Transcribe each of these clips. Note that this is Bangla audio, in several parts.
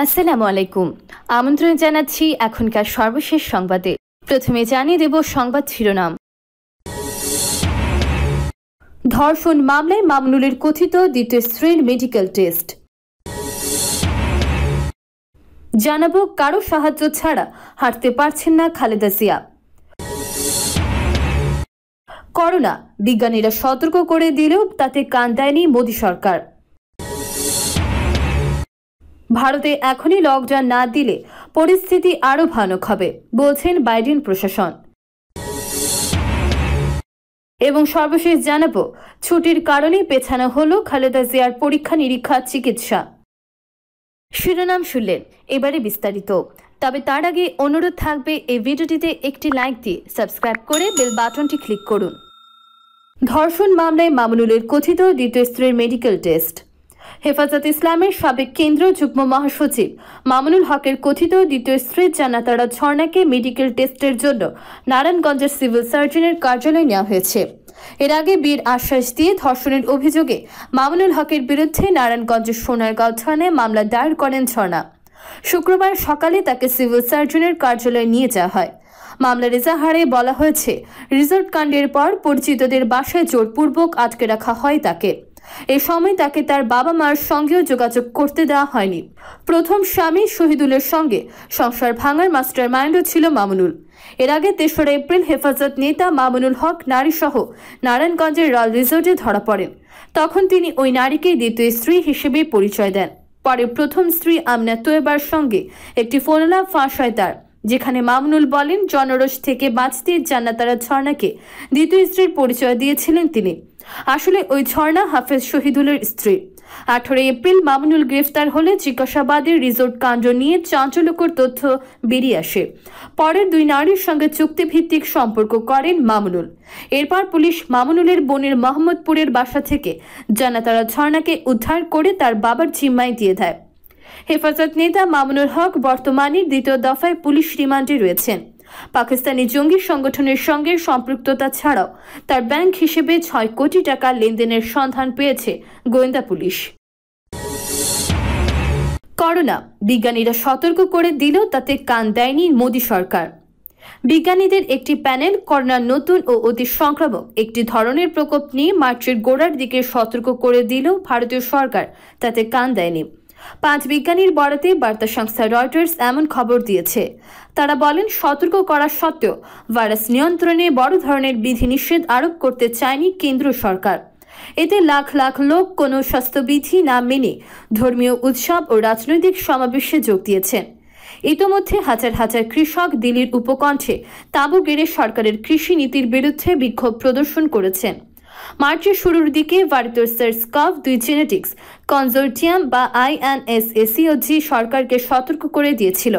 আসসালামু আলাইকুম আমন্ত্রণ জানাচ্ছি এখনকার সর্বশেষ সংবাদে প্রথমে জানিয়ে দেব সংবাদ শিরোনাম ধর্ষণ মামলায় মামনুলের কথিত দ্বিতীয় স্ত্রীর মেডিকেল টেস্ট জানাবো কারো সাহায্য ছাড়া হাঁটতে পারছেন না খালেদা জিয়া করোনা বিজ্ঞানীরা সতর্ক করে দিলেও তাতে কান দেয়নি মোদী সরকার ভারতে এখনই লকডাউন না দিলে পরিস্থিতি আরও ভয়ানক হবে বলছেন বাইডেন প্রশাসন এবং সর্বশেষ জানাব ছুটির কারণে পেছানো হল খালেদা জিয়ার পরীক্ষা নিরীক্ষা চিকিৎসা শিরোনাম শুনলেন এবারে বিস্তারিত তবে তার আগে অনুরোধ থাকবে এই ভিডিওটিতে একটি লাইক দিয়ে সাবস্ক্রাইব করে বেল বাটনটি ক্লিক করুন ধর্ষণ মামলায় মামুনুলের কথিত দ্বিতীয় স্ত্রীর মেডিকেল টেস্ট হেফাজত ইসলামের সাবেক কেন্দ্রীয় যুগ্ম মহাসচিব মামুনুল হকের কথিত দ্বিতীয় স্ত্রী জানাতারা ঝর্ণাকে মেডিকেল টেস্টের জন্য নারায়ণগঞ্জের সিভিল সার্জনের কার্যালয়ে নেওয়া হয়েছে এর আগে বীর আশ্বাস দিয়ে ধর্ষণের অভিযোগে মামুনুল হকের বিরুদ্ধে নারায়ণগঞ্জের সোনারগাঁও থানায় মামলা দায়ের করেন ঝর্ণা শুক্রবার সকালে তাকে সিভিল সার্জনের কার্যালয়ে নিয়ে যাওয়া হয় মামলার এজাহারে বলা হয়েছে রিজর্ট কাণ্ডের পর পরিচিতদের বাসায় জোরপূর্বক আটকে রাখা হয় তাকে এ সময় তাকে তার বাবা মার সঙ্গেও যোগাযোগ করতে দেওয়া হয়নি প্রথম স্বামী শহীদুলের সঙ্গে সংসার ভাঙার মাস্টার মাইন্ডও ছিল মামুনুল এর আগে তেসরা এপ্রিল হেফাজত নেতা মামুনুল হক নারীসহ নারায়ণগঞ্জের রল রিসোর্টে ধরা পড়েন তখন তিনি ওই নারীকে দ্বিতীয় স্ত্রী হিসেবে পরিচয় দেন পরে প্রথম স্ত্রী আমনা তোয়েবার সঙ্গে একটি ফোনলা ফাঁস হয় তার যেখানে মামনুল বলেন জনরস থেকে বাঁচতে জান্নাতারা ঝর্ণাকে দ্বিতীয় স্ত্রীর পরিচয় দিয়েছিলেন তিনি আসলে ওই ঝর্ণা হাফেজ শহীদুলের স্ত্রী আঠারোই এপ্রিল মামুনুল গ্রেফতার হলে জিজ্ঞাসাবাদের রিজোর্ট কাণ্ড নিয়ে চাঞ্চল্যকর তথ্য বেরিয়ে আসে পরের দুই নারীর সঙ্গে চুক্তিভিত্তিক সম্পর্ক করেন মামুনুল এরপর পুলিশ মামুনুলের বোনের মোহাম্মদপুরের বাসা থেকে জানা তারা ঝর্ণাকে উদ্ধার করে তার বাবার জিম্মায় দিয়ে দেয় হেফাজত নেতা মামুনুল হক বর্তমানে দ্বিতীয় দফায় পুলিশ রিমান্ডে রয়েছেন পাকিস্তানি জঙ্গি সংগঠনের সঙ্গে সম্পৃক্ততা ছাড়াও তার ব্যাংক হিসেবে ছয় কোটি টাকা লেনদেনের সন্ধান পেয়েছে গোয়েন্দা পুলিশ করোনা বিজ্ঞানীরা সতর্ক করে দিলেও তাতে কান দেয়নি মোদী সরকার বিজ্ঞানীদের একটি প্যানেল করোনার নতুন ও অতি সংক্রামক একটি ধরনের প্রকোপ নিয়ে মার্চের গোড়ার দিকে সতর্ক করে দিলেও ভারতীয় সরকার তাতে কান দেয়নি পাঁচ বিজ্ঞানীর বরাতে বার্তা সংস্থা রয়টার্স এমন খবর দিয়েছে তারা বলেন সতর্ক করা সত্ত্বেও ভাইরাস নিয়ন্ত্রণে বড় ধরনের বিধিনিষেধ আরোপ করতে চায়নি কেন্দ্র সরকার এতে লাখ লাখ লোক কোনো স্বাস্থ্যবিধি না মেনে ধর্মীয় উৎসব ও রাজনৈতিক সমাবেশে যোগ দিয়েছেন ইতোমধ্যে হাজার হাজার কৃষক দিল্লির উপকণ্ঠে তাঁবু গেড়ে সরকারের কৃষি নীতির বিরুদ্ধে বিক্ষোভ প্রদর্শন করেছেন মার্চের শুরুর দিকে ভারতীয় সার্স কফ দুই জেনেটিক্স কনজোর্টিয়াম বা আইএনএসএসিওজি সরকারকে সতর্ক করে দিয়েছিল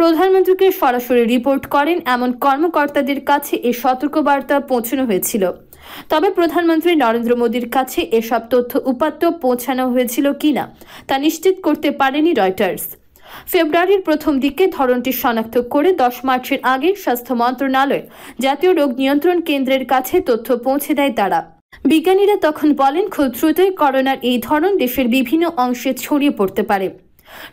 প্রধানমন্ত্রীকে সরাসরি রিপোর্ট করেন এমন কর্মকর্তাদের কাছে এই সতর্কবার্তা পৌঁছানো হয়েছিল তবে প্রধানমন্ত্রী নরেন্দ্র মোদীর কাছে এসব তথ্য উপাত্ত পৌঁছানো হয়েছিল কিনা তা নিশ্চিত করতে পারেনি রয়টার্স ফেব্রুয়ারির প্রথম দিকে ধরনটি শনাক্ত করে দশ মার্চের আগে স্বাস্থ্য মন্ত্রণালয় জাতীয় রোগ নিয়ন্ত্রণ কেন্দ্রের কাছে তথ্য পৌঁছে দেয় তারা বিজ্ঞানীরা তখন বলেন খুব দ্রুতই করোনার এই ধরন দেশের বিভিন্ন অংশে ছড়িয়ে পড়তে পারে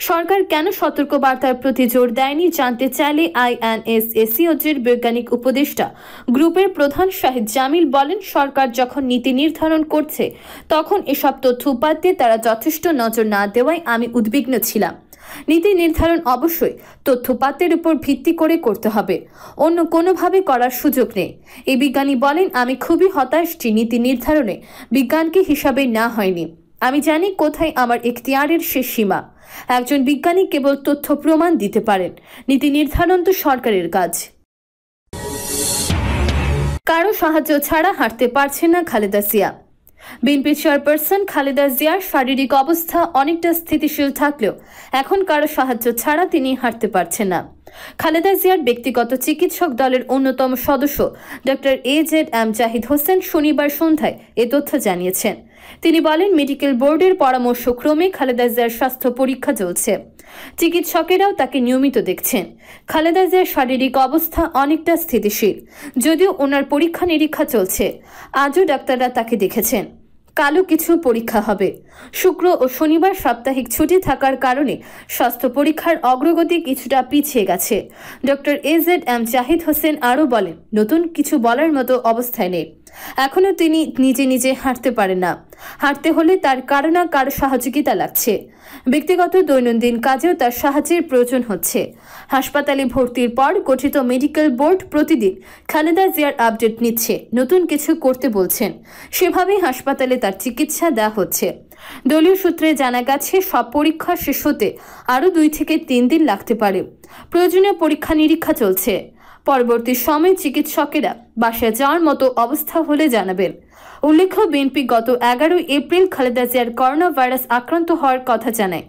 সরকার কেন সতর্কবার্তার প্রতি জোর দেয়নি জানতে চাইলে আইএনএসএসিওজির বৈজ্ঞানিক উপদেষ্টা গ্রুপের প্রধান শাহেদ জামিল বলেন সরকার যখন নীতি নির্ধারণ করছে তখন এসব তথ্য উপাত্তে তারা যথেষ্ট নজর না দেওয়ায় আমি উদ্বিগ্ন ছিলাম নীতি নির্ধারণ অবশ্যই তথ্যপাতের উপর ভিত্তি করে করতে হবে অন্য কোনোভাবে করার সুযোগ নেই এই বিজ্ঞানী বলেন আমি খুবই হতাশ যে নীতি নির্ধারণে বিজ্ঞানকে হিসাবে না হয়নি আমি জানি কোথায় আমার এখতিয়ারের শেষ সীমা একজন বিজ্ঞানী কেবল তথ্য প্রমাণ দিতে পারেন নীতি নির্ধারণ তো সরকারের কাজ কারো সাহায্য ছাড়া হাঁটতে পারছে না খালেদা সিয়া বিএনপি চেয়ারপারসন খালেদা জিয়ার শারীরিক অবস্থা অনেকটা স্থিতিশীল থাকলেও এখন কারো সাহায্য ছাড়া তিনি হাঁটতে পারছেন না খালেদা জিয়ার ব্যক্তিগত চিকিৎসক দলের অন্যতম সদস্য doctor A Z M Zahid Hossain শনিবার সন্ধ্যায় এ তথ্য জানিয়েছেন তিনি বলেন মেডিকেল বোর্ডের পরামর্শক্রমে খালেদা জিয়ার স্বাস্থ্য পরীক্ষা চলছে চিকিৎসকেরাও তাকে নিয়মিত দেখছেন খালেদা জিয়ার শারীরিক অবস্থা অনেকটা স্থিতিশীল যদিও ওনার পরীক্ষা নিরীক্ষা চলছে আজও ডাক্তাররা তাকে দেখেছেন কালো কিছু পরীক্ষা হবে শুক্র ও শনিবার সাপ্তাহিক ছুটি থাকার কারণে স্বাস্থ্য পরীক্ষার অগ্রগতি কিছুটা পিছিয়ে গেছে doctor A Z M Zahid Hossain আরও বলেন নতুন কিছু বলার মতো অবস্থায় নেই এখনও তিনি নিজে নিজে হাঁটতে পারেন না হাঁটতে হলে তার কারো না কারো সহযোগিতা লাগছে ব্যক্তিগত দৈনন্দিন কাজেও তার সাহায্যের প্রয়োজন হচ্ছে হাসপাতালে ভর্তির পর গঠিত মেডিকেল বোর্ড প্রতিদিন খালেদা জিয়ার আপডেট নিচ্ছে নতুন কিছু করতে বলছেন সেভাবেই হাসপাতালে তার চিকিৎসা দেওয়া হচ্ছে দলীয় সূত্রে জানা গেছে সব পরীক্ষা শেষ হতে আরও দুই থেকে তিন দিন লাগতে পারে প্রয়োজনীয় পরীক্ষা নিরীক্ষা চলছে পরবর্তী সময়ে চিকিৎসকেরা বাসায় যাওয়ার মতো অবস্থা হলে জানাবেন উল্লেখ্য বিএনপি গত এগারোই এপ্রিল খালেদা জিয়ার করোনা ভাইরাস আক্রান্ত হওয়ার কথা জানায়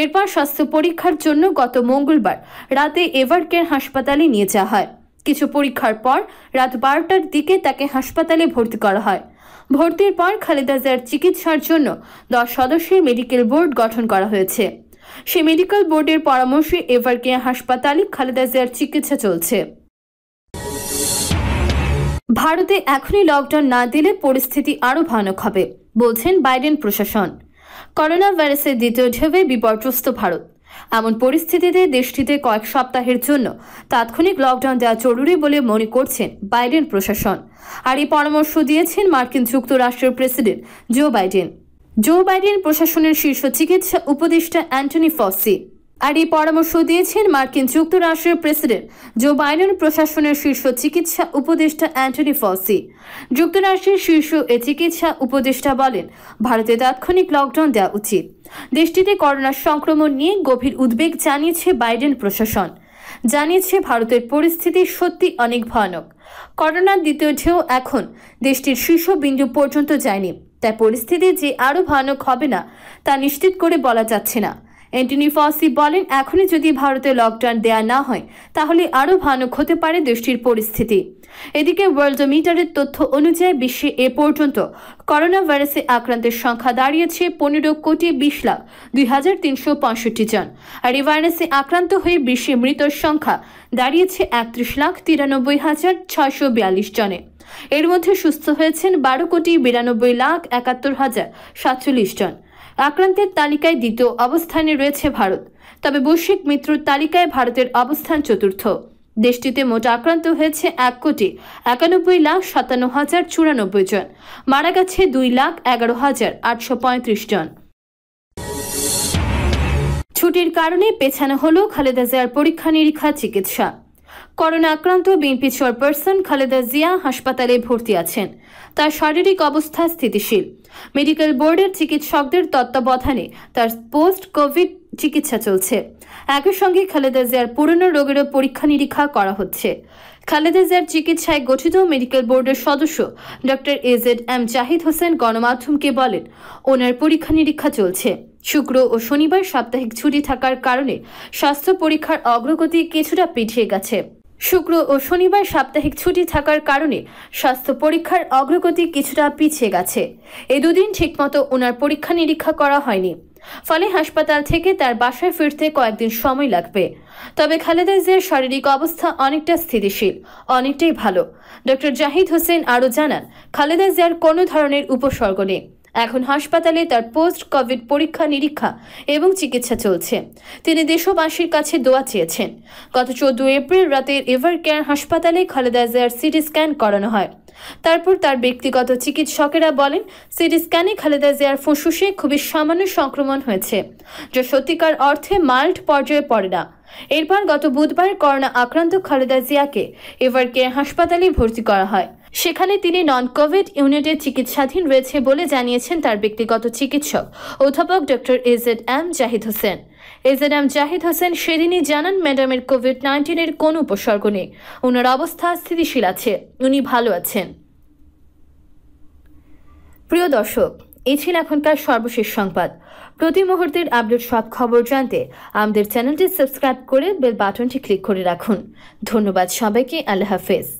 এরপর স্বাস্থ্য পরীক্ষার জন্য গত মঙ্গলবার রাতে এভারকেয়ার হাসপাতালে নিয়ে যাওয়া হয় কিছু পরীক্ষার পর রাত বারোটার দিকে তাকে হাসপাতালে ভর্তি করা হয় ভর্তির পর খালেদা জিয়ার চিকিৎসার জন্য দশ সদস্যের মেডিকেল বোর্ড গঠন করা হয়েছে সে মেডিকেল বোর্ডের পরামর্শে এভারকেয়ার হাসপাতালে খালেদা জিয়ার চিকিৎসা চলছে ভারতে এখনই লকডাউন না দিলে পরিস্থিতি আরও ভয়ানক হবে বলছেন বাইডেন প্রশাসন করোনা ভাইরাসের দ্বিতীয় ঢেউয়ে বিপর্যস্ত ভারত এমন পরিস্থিতিতে দেশটিতে কয়েক সপ্তাহের জন্য তাৎক্ষণিক লকডাউন দেওয়া জরুরি বলে মনে করছেন বাইডেন প্রশাসন আর এই পরামর্শ দিয়েছেন মার্কিন যুক্তরাষ্ট্রের president Joe Biden Joe Biden প্রশাসনের শীর্ষ চিকিৎসা উপদেষ্টা অ্যান্টনি ফসি আর এই পরামর্শ দিয়েছেন মার্কিন যুক্তরাষ্ট্রের প্রেসিডেন্ট জো বাইডেন প্রশাসনের শীর্ষ চিকিৎসা উপদেষ্টা অ্যান্টনি ফসি যুক্তরাষ্ট্রের শীর্ষ এ চিকিৎসা উপদেষ্টা বলেন ভারতে তাৎক্ষণিক লকডাউন দেওয়া উচিত দেশটিতে করোনার সংক্রমণ নিয়ে গভীর উদ্বেগ জানিয়েছে বাইডেন প্রশাসন জানিয়েছে ভারতের পরিস্থিতি সত্যি অনেক ভয়ানক করোনার দ্বিতীয় ঢেউ এখন দেশটির শীর্ষ বিন্দু পর্যন্ত যায়নি তাই পরিস্থিতি যে আরও ভয়ানক হবে না তা নিশ্চিত করে বলা যাচ্ছে না অ্যান্টনি ফসি বলেন এখনই যদি ভারতে লকডাউন দেয়া না হয় তাহলে আরও ভয়ানক হতে পারে দেশটির পরিস্থিতি এদিকে ওয়ার্ল্ড মিটারের তথ্য অনুযায়ী বিশ্বে এ পর্যন্ত করোনা ভাইরাসে আক্রান্তের সংখ্যা দাঁড়িয়েছে পনেরো কোটি বিশ লাখ দুই হাজার তিনশো পঁয়ষট্টি জন আর এই ভাইরাসে আক্রান্ত হয়ে বিশ্বে মৃতর সংখ্যা দাঁড়িয়েছে একত্রিশ লাখ তিরানব্বই হাজার ছয়শো বিয়াল্লিশ জনে এর মধ্যে সুস্থ হয়েছেন বারো কোটি বিরানব্বই লাখ একাত্তর হাজার সাতচল্লিশ জন আক্রান্তের তালিকায় দ্বিতীয় অবস্থানে রয়েছে ভারত তবে বৈশ্বিক মৃত্যুর তালিকায় ভারতের অবস্থান চতুর্থ দেশটিতে মোট আক্রান্ত হয়েছে এক কোটি একানব্বই লাখ সাতান্ন হাজার চুরানব্বই জন মারা গেছে দুই লাখ এগারো হাজার আটশো পঁয়ত্রিশ জন ছুটির কারণে পেছানো হল খালেদা জিয়ার পরীক্ষা নিরীক্ষা চিকিৎসা করোনা আক্রান্ত বিএনপি চেয়ারপারসন খালেদা জিয়া হাসপাতালে ভর্তি আছেন তার শারীরিক অবস্থা স্থিতিশীল মেডিকেল বোর্ডের চিকিৎসকদের তত্ত্বাবধানে তার পোস্ট কোভিড চিকিৎসা চলছে একই সঙ্গে খালেদা জিয়ার পুরনো রোগেরও পরীক্ষা নিরীক্ষা করা হচ্ছে খালেদা জিয়ার চিকিৎসায় গঠিত মেডিকেল বোর্ডের সদস্য doctor A Z M Zahid Hossain গণমাধ্যমকে বলেন ওনার পরীক্ষা নিরীক্ষা চলছে শুক্র ও শনিবার সাপ্তাহিক ছুটি থাকার কারণে স্বাস্থ্য পরীক্ষার অগ্রগতি কিছুটা পিছিয়ে গেছে শুক্র ও শনিবার সাপ্তাহিক ছুটি থাকার কারণে স্বাস্থ্য পরীক্ষার অগ্রগতি কিছুটা পিছিয়ে গেছে এ দুদিন ঠিকমতো ওনার পরীক্ষা নিরীক্ষা করা হয়নি ফলে হাসপাতাল থেকে তার বাসায় ফিরতে কয়েকদিন সময় লাগবে তবে খালেদা জিয়ার শারীরিক অবস্থা অনেকটা স্থিতিশীল অনেকটাই ভালো ডক্টর জাহিদ হোসেন আরও জানান খালেদা জিয়ার কোনো ধরনের উপসর্গ নেই এখন হাসপাতালে তার পোস্ট কোভিড পরীক্ষা নিরীক্ষা এবং চিকিৎসা চলছে তিনি দেশবাসীর কাছে দোয়া চেয়েছেন গত চোদ্দ এপ্রিল রাতে এভার কেয়ার হাসপাতালে খালেদা জিয়ার সিটি স্ক্যান করানো হয় তারপর তার ব্যক্তিগত চিকিৎসকেরা বলেন সিটি স্ক্যানে খালেদা জিয়ার ফুসফুসে খুবই সামান্য সংক্রমণ হয়েছে যা সত্যিকার অর্থে মাল্ট পর্যায়ে পড়ে না এরপর গত বুধবার করোনা আক্রান্ত খালেদা জিয়াকে এভার কেয়ার হাসপাতালে ভর্তি করা হয় সেখানে তিনি নন কোভিড ইউনিটে চিকিৎসাধীন রয়েছে বলে জানিয়েছেন তার ব্যক্তিগত চিকিৎসক অধ্যাপক doctor A Z M Zahid Hossain A Z M Zahid Hossain সেদিনই জানান ম্যাডামের কোভিড নাইন্টিনের কোনো উপসর্গ নেই ওনার অবস্থা স্থিতিশীল আছে উনি ভালো আছেন প্রিয় দর্শক এই ছিল এখনকার সর্বশেষ সংবাদ প্রতি মুহূর্তের আপডেট সব খবর জানতে আমাদের চ্যানেলটি সাবস্ক্রাইব করে বেল বাটনটি ক্লিক করে রাখুন ধন্যবাদ সবাইকে আল্লাহ হাফেজ